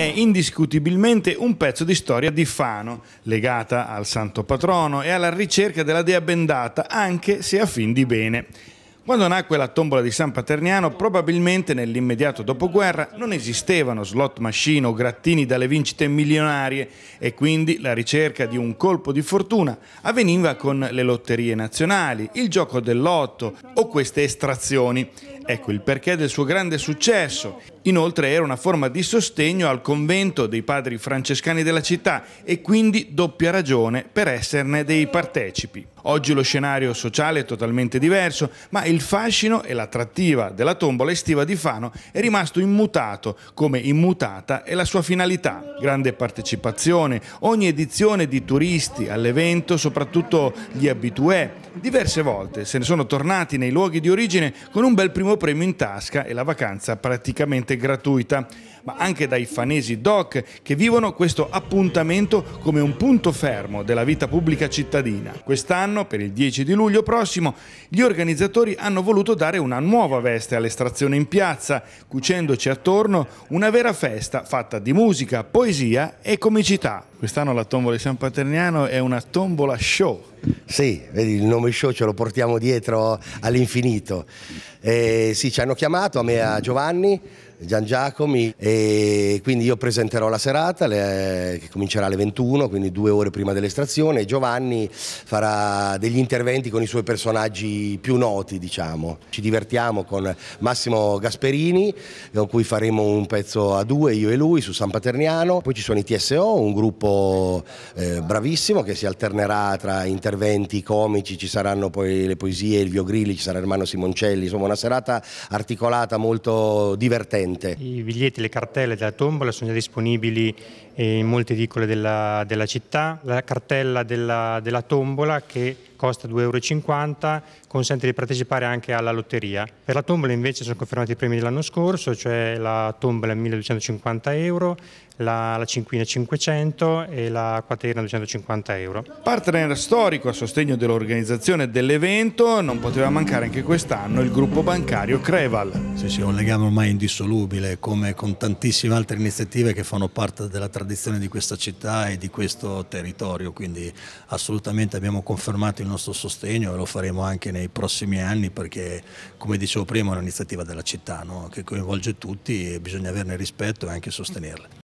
è indiscutibilmente un pezzo di storia di Fano, legata al santo patrono e alla ricerca della dea bendata, anche se a fin di bene. Quando nacque la tombola di San Paterniano, probabilmente nell'immediato dopoguerra non esistevano slot machine o grattini dalle vincite milionarie e quindi la ricerca di un colpo di fortuna avveniva con le lotterie nazionali, il gioco del lotto o queste estrazioni. Ecco il perché del suo grande successo Inoltre era una forma di sostegno al convento dei padri francescani della città e quindi doppia ragione per esserne dei partecipi. Oggi lo scenario sociale è totalmente diverso, ma il fascino e l'attrattiva della tombola estiva di Fano è rimasto immutato, come immutata è la sua finalità. Grande partecipazione, ogni edizione di turisti all'evento, soprattutto gli abitué. Diverse volte se ne sono tornati nei luoghi di origine con un bel primo premio in tasca e la vacanza praticamente totalmente gratuita, ma anche dai fanesi doc che vivono questo appuntamento come un punto fermo della vita pubblica cittadina. Quest'anno, per il 10 di luglio prossimo, gli organizzatori hanno voluto dare una nuova veste all'estrazione in piazza, cucendoci attorno una vera festa fatta di musica, poesia e comicità. Quest'anno la tombola di San Paterniano è una tombola show. Sì, vedi, il nome show ce lo portiamo dietro all'infinito. E eh, sì, ci hanno chiamato a me e a Giovanni, Gian Giacomi e quindi io presenterò la serata le, che comincerà alle 21, quindi due ore prima dell'estrazione. Giovanni farà degli interventi con i suoi personaggi più noti, diciamo. Ci divertiamo con Massimo Gasperini, con cui faremo un pezzo a due, io e lui, su San Paterniano. Poi ci sono i TSO, un gruppo eh, bravissimo che si alternerà tra interventi comici, ci saranno poi le poesie, il Vio Grilli, ci sarà Ermano Simoncelli, insomma una serata articolata molto divertente. I biglietti, le cartelle della tombola sono già disponibili eh, in molte edicole della, della città, la cartella della, della tombola che costa 2,50 euro, consente di partecipare anche alla lotteria. Per la tombola invece sono confermati i premi dell'anno scorso, cioè la tombola 1250 euro, la, la cinquina 500 e la quaterna 250 euro. Partner storico a sostegno dell'organizzazione dell'evento, non poteva mancare anche quest'anno il gruppo bancario Creval. Sì, sì, è un legame ormai indissolubile, come con tantissime altre iniziative che fanno parte della tradizione di questa città e di questo territorio, quindi assolutamente abbiamo confermato il nostro sostegno e lo faremo anche nei prossimi anni perché come dicevo prima è un'iniziativa della città no? che coinvolge tutti e bisogna averne rispetto e anche sostenerla.